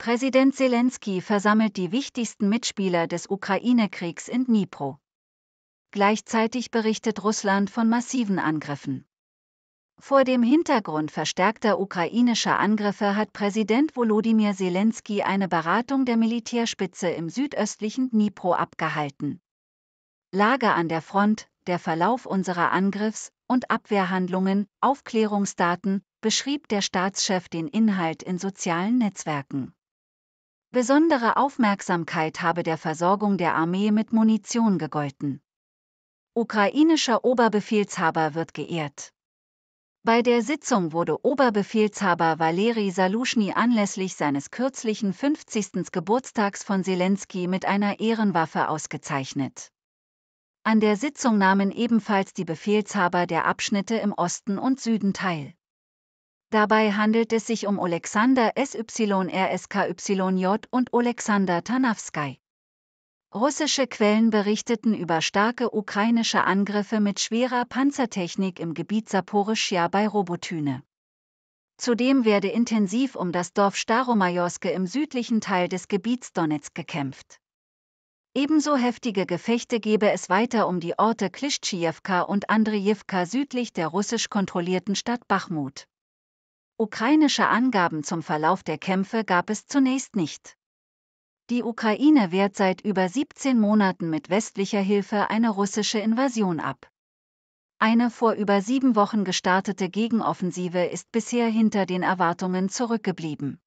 Präsident Zelensky versammelt die wichtigsten Mitspieler des Ukraine-Kriegs in Dnipro. Gleichzeitig berichtet Russland von massiven Angriffen. Vor dem Hintergrund verstärkter ukrainischer Angriffe hat Präsident Volodymyr Zelensky eine Beratung der Militärspitze im südöstlichen Dnipro abgehalten. Lage an der Front, der Verlauf unserer Angriffs- und Abwehrhandlungen, Aufklärungsdaten, beschrieb der Staatschef den Inhalt in sozialen Netzwerken. Besondere Aufmerksamkeit habe der Versorgung der Armee mit Munition gegolten. Ukrainischer Oberbefehlshaber wird geehrt. Bei der Sitzung wurde Oberbefehlshaber Valeri Saluschny anlässlich seines kürzlichen 50. Geburtstags von Zelensky mit einer Ehrenwaffe ausgezeichnet. An der Sitzung nahmen ebenfalls die Befehlshaber der Abschnitte im Osten und Süden teil. Dabei handelt es sich um Alexander SYRSKYJ und Alexander Tanavsky. Russische Quellen berichteten über starke ukrainische Angriffe mit schwerer Panzertechnik im Gebiet Saporischja bei Robotyne. Zudem werde intensiv um das Dorf Staromajorske im südlichen Teil des Gebiets Donetsk gekämpft. Ebenso heftige Gefechte gebe es weiter um die Orte Klischtschiewka und Andrijewka südlich der russisch kontrollierten Stadt Bachmut. Ukrainische Angaben zum Verlauf der Kämpfe gab es zunächst nicht. Die Ukraine wehrt seit über 17 Monaten mit westlicher Hilfe eine russische Invasion ab. Eine vor über sieben Wochen gestartete Gegenoffensive ist bisher hinter den Erwartungen zurückgeblieben.